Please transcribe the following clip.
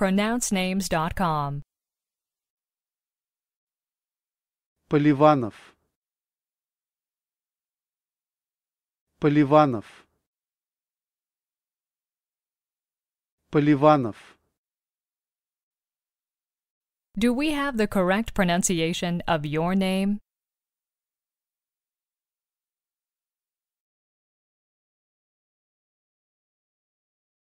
pronouncenames.com. Поливанов Поливанов Поливанов Do we have the correct pronunciation of your name?